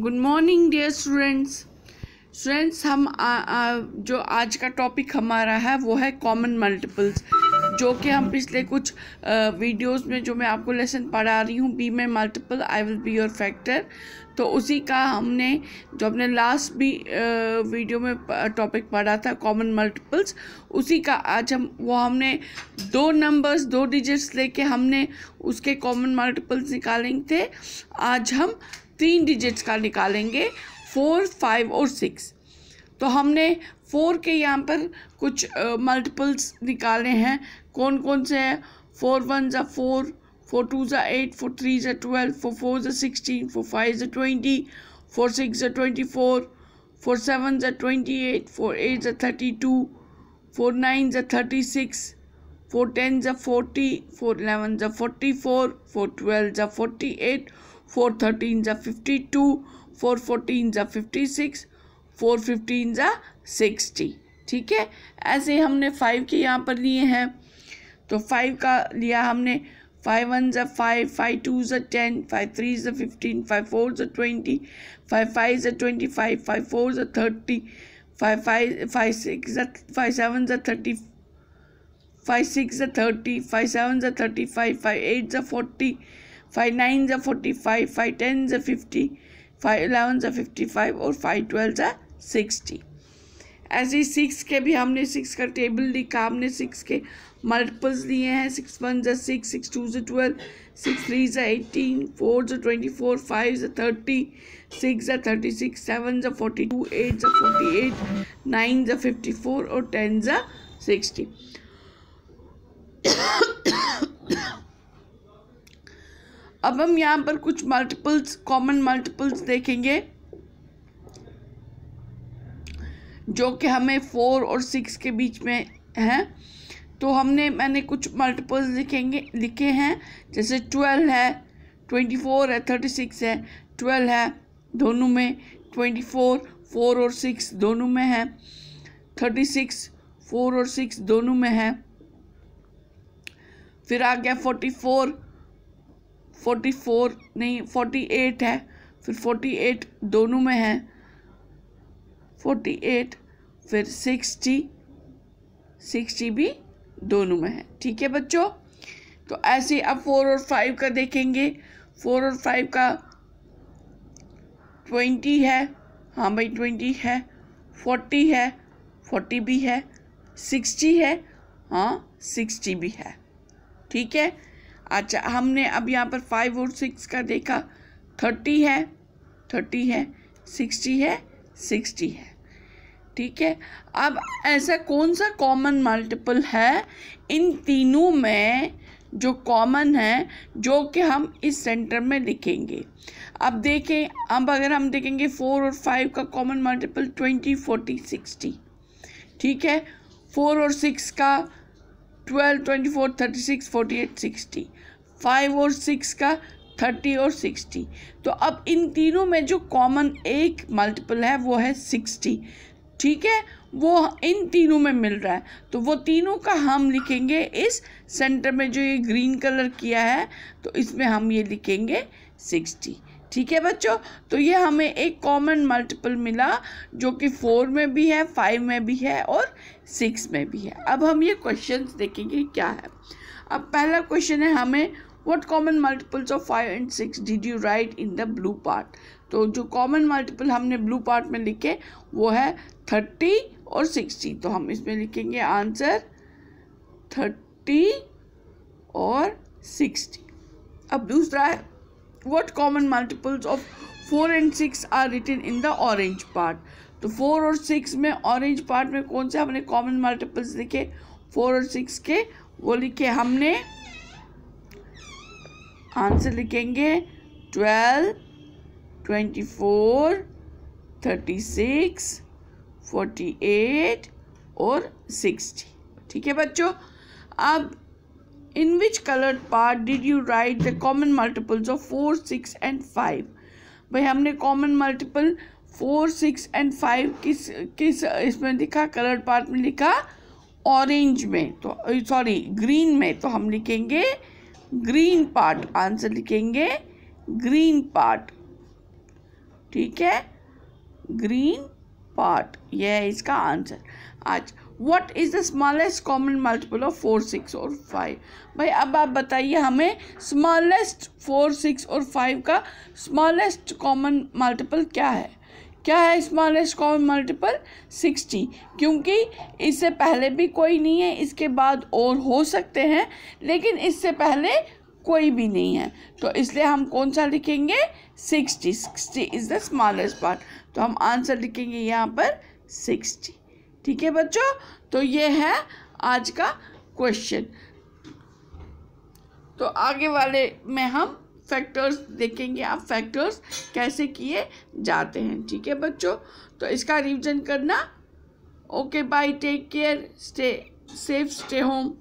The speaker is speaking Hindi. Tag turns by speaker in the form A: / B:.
A: good morning dear students students हम आ, आ, जो आज का टॉपिक हमारा है वो है कॉमन मल्टीपल्स जो कि हम पिछले कुछ आ, वीडियोस में जो मैं आपको लेसन पढ़ा रही हूँ बी में multiple I will be your factor तो उसी का हमने जो अपने लास्ट भी वीडियो में टॉपिक पढ़ा था कॉमन मल्टीपल्स उसी का आज हम वो हमने दो नंबर्स दो डिजिट्स लेके हमने उसके कॉमन मल्टीपल्स निकालेंगे थे आज हम तीन डिजिट्स का निकालेंगे फोर फाइव और सिक्स तो हमने फोर के यहाँ पर कुछ मल्टीपल्स uh, निकाले हैं कौन कौन से हैं फोर वन ज़ा फोर फोर टू ज़ा एट फोर थ्री ज़ा ट्वेल्व फोर फोर ज़ा सिक्सटीन फोर फाइव ज़ा ट्वेंटी फोर सिक्स ज़ा ट्वेंटी फोर फोर सेवन ज़ा ट्वेंटी एट फोर एट ज़ा थर्टी टू फोर नाइन ज़ा थर्टी सिक्स फोर टेन ज़ा फोर्टी फोर एलेवन ज़ा फोर्टी फोर फोर ट्वेल्व ज़ा फोर्टी एट फोर थर्टीन ज़ा फिफ्टी टू फोर फोर्टीन ज़ा फिफ्टी सिक्स फोर फिफ्टीन ज़ा सिक्सटी ठीक है ऐसे हमने फाइव के यहाँ पर लिए हैं तो फाइव का लिया हमने फाइव वन ज़ा फाइव फाइव टू ज़ा टेन फाइव थ्री ज़ा फिफ्टीन फाइव फोर ज़ा ट्वेंटी फाइव फाइव ज़ा ट्वेंटी फाइव फाइव फोर ज़ा thirty five five five six ज़ा फाइव सेवन ज़ा थर्टी फाइव सिक्स ज़ा थर्टी फाइव सेवन ज़ा थर्टी फाइव फाइव एट ज़ा फोर्टी फाइव नाइन ज़ा फोर्टी फाइव फाइव टेन ज़ा फिफ्टी फाइव एलेवन ज़ा फिफ्टी फाइव और फाइव ट्वेल्व ज़ा सिक्सटी ऐसे ही सिक्स के भी हमने सिक्स का टेबल लिखा हमने सिक्स के मल्टीपल्स लिए हैं सिक्स वन ज़ा सिक्स सिक्स टू ज़ा ट्वेल्व सिक्स थ्री ज़ा एटीन फोर ज़ा ट्वेंटी फोर फाइव ज़ा थर्टी सिक्स ज़ा थर्टी सिक्स सेवन ज़ा फोर्टी टू एट ज़ा फोर्टी एट नाइन ज़ा फिफ्टी फोर और टेन ज़ा सिक्सटी अब हम यहाँ पर कुछ मल्टीपल्स कॉमन मल्टीपल्स देखेंगे जो कि हमें फोर और सिक्स के बीच में हैं तो हमने मैंने कुछ मल्टीपल्स लिखेंगे लिखे हैं जैसे ट्वेल्व है ट्वेंटी फोर है थर्टी सिक्स है ट्वेल्व है दोनों में ट्वेंटी फोर फोर और सिक्स दोनों में है थर्टी सिक्स फोर और सिक्स दोनों में है फिर आ गया फोर्टी फोर फोर्टी फोर नहीं फोर्टी एट है फिर फोर्टी एट दोनों में है फोर्टी एट फिर सिक्सटी सिक्सटी भी दोनों में है ठीक है बच्चों तो ऐसे अब फोर और फाइव का देखेंगे फोर और फाइव का ट्वेंटी है हाँ भाई ट्वेंटी है फोर्टी है फोर्टी भी है सिक्सटी है हाँ सिक्सटी भी है ठीक है अच्छा हमने अब यहाँ पर फाइव और सिक्स का देखा थर्टी है थर्टी है सिक्सटी है सिक्सटी है ठीक है अब ऐसा कौन सा कॉमन मल्टीपल है इन तीनों में जो कॉमन है जो कि हम इस सेंटर में लिखेंगे अब देखें अब अगर हम देखेंगे फोर और फाइव का common multiple twenty forty sixty ठीक है फोर और सिक्स का twelve twenty four thirty six forty eight sixty five और सिक्स का थर्टी और सिक्सटी तो अब इन तीनों में जो कॉमन एक मल्टीपल है वो है सिक्सटी ठीक है वो इन तीनों में मिल रहा है तो वो तीनों का हम लिखेंगे इस सेंटर में जो ये ग्रीन कलर किया है तो इसमें हम ये लिखेंगे सिक्सटी ठीक है बच्चों तो ये हमें एक कॉमन मल्टीपल मिला जो कि फोर में भी है फाइव में भी है और सिक्स में भी है अब हम ये क्वेश्चन देखेंगे क्या है अब पहला क्वेश्चन है हमें what common multiples of five and six did you write in the blue part तो जो कॉमन मल्टीपल हमने ब्लू पार्ट में लिखे वो है थर्टी और सिक्सटी तो हम इसमें लिखेंगे आंसर थर्टी और सिक्सटी अब दूसरा है what common multiples of four and six are written in the orange part तो फोर और सिक्स में ऑरेंज पार्ट में कौन से हमने कॉमन मल्टीपल्स लिखे फोर और सिक्स के वो लिखे हमने आंसर लिखेंगे twelve twenty four thirty six forty eight और सिक्सटी ठीक है बच्चों अब in which colored part did you write the common multiples of four six and five भाई हमने common multiple four six and five किस किस इसमें लिखा कलर पार्ट में लिखा ऑरेंज में तो सॉरी ग्रीन में तो हम लिखेंगे ग्रीन पार्ट आंसर लिखेंगे ग्रीन पार्ट ठीक है ग्रीन पार्ट यह है इसका आंसर अच्छा what is the smallest common multiple of four six और फाइव भाई अब आप बताइए हमें स्मॉलेस्ट फोर सिक्स और फाइव का स्मॉलेस्ट कॉमन मल्टीपल क्या है क्या है स्मॉलेस्ट कॉमन मल्टीपल सिक्सटी क्योंकि इससे पहले भी कोई नहीं है इसके बाद और हो सकते हैं लेकिन इससे पहले कोई भी नहीं है तो इसलिए हम कौन सा लिखेंगे sixty sixty is the smallest part तो हम आंसर लिखेंगे यहाँ पर सिक्सटी ठीक है बच्चों तो ये है आज का क्वेश्चन तो आगे वाले में हम फैक्टर्स देखेंगे आप फैक्टर्स कैसे किए जाते हैं ठीक है बच्चों तो इसका रिविजन करना okay bye take care stay safe stay home